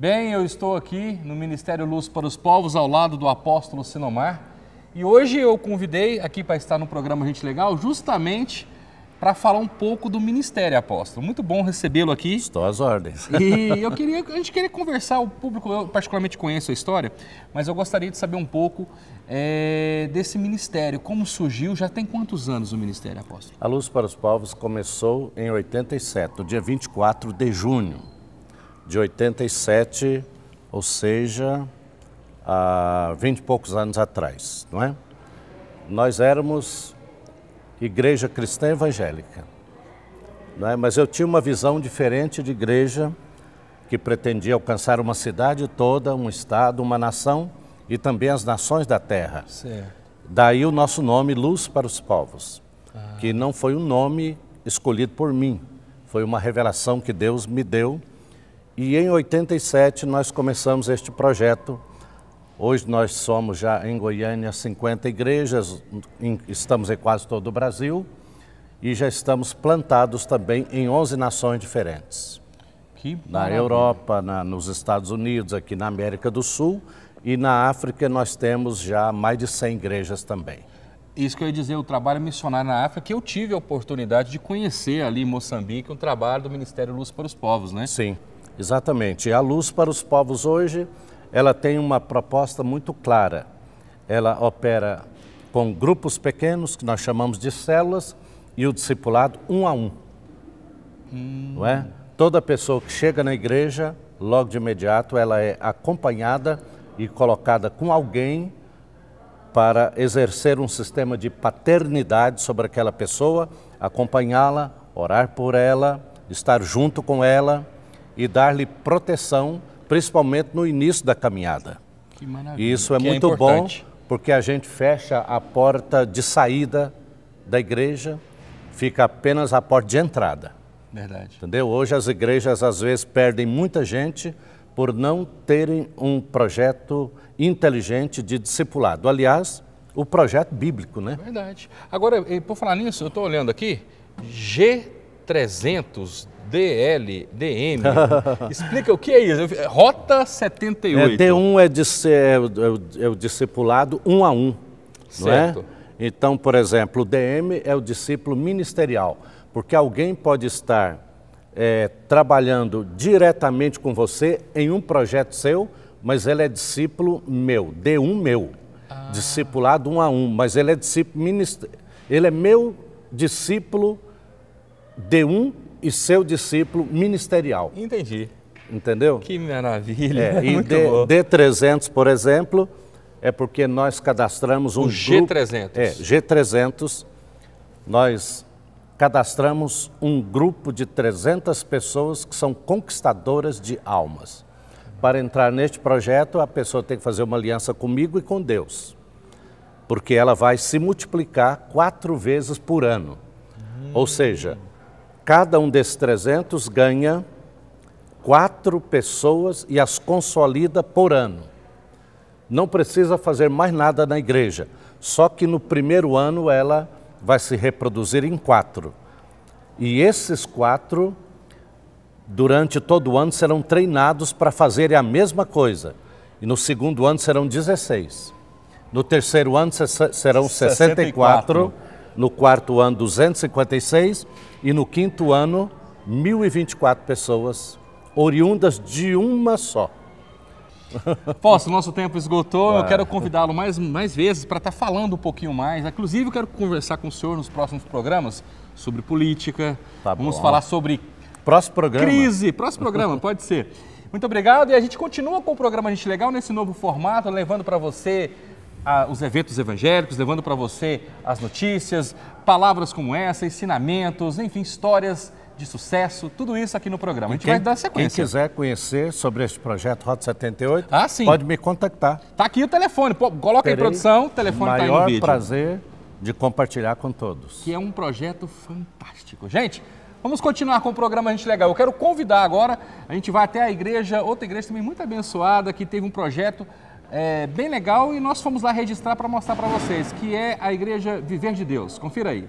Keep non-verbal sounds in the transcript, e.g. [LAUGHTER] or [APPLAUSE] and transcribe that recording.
Bem, eu estou aqui no Ministério Luz para os Povos, ao lado do apóstolo Sinomar. E hoje eu convidei aqui para estar no programa Gente Legal, justamente para falar um pouco do Ministério Apóstolo. Muito bom recebê-lo aqui. Estou às ordens. E eu queria, a gente queria conversar, o público, eu particularmente conheço a história, mas eu gostaria de saber um pouco é, desse ministério, como surgiu, já tem quantos anos o Ministério Apóstolo? A Luz para os Povos começou em 87, no dia 24 de junho de 87, ou seja, há 20 e poucos anos atrás, não é? Nós éramos igreja cristã evangélica, não é? Mas eu tinha uma visão diferente de igreja que pretendia alcançar uma cidade toda, um estado, uma nação e também as nações da terra. Certo. Daí o nosso nome, Luz para os Povos, ah. que não foi um nome escolhido por mim, foi uma revelação que Deus me deu e em 87 nós começamos este projeto. Hoje nós somos já em Goiânia 50 igrejas, estamos em quase todo o Brasil e já estamos plantados também em 11 nações diferentes. Que na Europa, na, nos Estados Unidos, aqui na América do Sul e na África nós temos já mais de 100 igrejas também. Isso que eu ia dizer, o trabalho missionário na África, que eu tive a oportunidade de conhecer ali em Moçambique, um trabalho do Ministério Luz para os Povos, né? Sim. Exatamente. A Luz para os Povos hoje, ela tem uma proposta muito clara. Ela opera com grupos pequenos, que nós chamamos de células, e o discipulado um a um. Hum. Não é? Toda pessoa que chega na igreja, logo de imediato, ela é acompanhada e colocada com alguém para exercer um sistema de paternidade sobre aquela pessoa, acompanhá-la, orar por ela, estar junto com ela e dar-lhe proteção, principalmente no início da caminhada. Que maravilha. E isso é que é muito é bom porque a gente fecha a porta de saída da igreja, fica apenas a porta de entrada. Verdade. Entendeu? Hoje as igrejas às vezes perdem muita gente por não terem um projeto inteligente de discipulado. Aliás, o projeto bíblico, né? Verdade. Agora, por falar nisso, eu estou olhando aqui, G300 DL, DM. [LAUGHS] Explica o que é isso. Rota 78. É, D1 é, de, é, é, é, o discipulado um a um. É? Certo. É? Então, por exemplo, o DM é o discípulo ministerial, porque alguém pode estar é, trabalhando diretamente com você em um projeto seu, mas ele é discípulo meu, D1 meu. Ah. Discipulado um a um, mas ele é discípulo ministerial. Ele é meu discípulo D1 e seu discípulo ministerial. Entendi. Entendeu? Que maravilha. É, [LAUGHS] e D, 300 por exemplo, é porque nós cadastramos um o G300. é, G300, nós cadastramos um grupo de 300 pessoas que são conquistadoras de almas. Para entrar neste projeto, a pessoa tem que fazer uma aliança comigo e com Deus, porque ela vai se multiplicar quatro vezes por ano. Hum. Ou seja, Cada um desses 300 ganha quatro pessoas e as consolida por ano. Não precisa fazer mais nada na igreja, só que no primeiro ano ela vai se reproduzir em quatro. E esses quatro, durante todo o ano, serão treinados para fazerem a mesma coisa. E no segundo ano serão 16. No terceiro ano serão 64. 64 no quarto ano 256 e no quinto ano 1024 pessoas oriundas de uma só. [LAUGHS] Posso, nosso tempo esgotou. Claro. Eu quero convidá-lo mais, mais vezes para estar tá falando um pouquinho mais. Inclusive, eu quero conversar com o senhor nos próximos programas sobre política. Tá Vamos bom. falar sobre. Próximo programa. Crise. Próximo programa, [LAUGHS] pode ser. Muito obrigado. E a gente continua com o programa Gente Legal nesse novo formato, levando para você a, os eventos evangélicos, levando para você as notícias, palavras como essa, ensinamentos, enfim, histórias de sucesso, tudo isso aqui no programa. E a gente quem, vai dar sequência. Quem quiser conhecer sobre esse projeto Rota 78, ah, sim. pode me contactar. está aqui o telefone, Pô, coloca Terei aí produção, o telefone tá aí no vídeo. prazer de compartilhar com todos. Que é um projeto fantástico. Gente, Vamos continuar com o programa Gente Legal. Eu quero convidar agora, a gente vai até a igreja, outra igreja também muito abençoada, que teve um projeto é, bem legal e nós fomos lá registrar para mostrar para vocês, que é a Igreja Viver de Deus. Confira aí.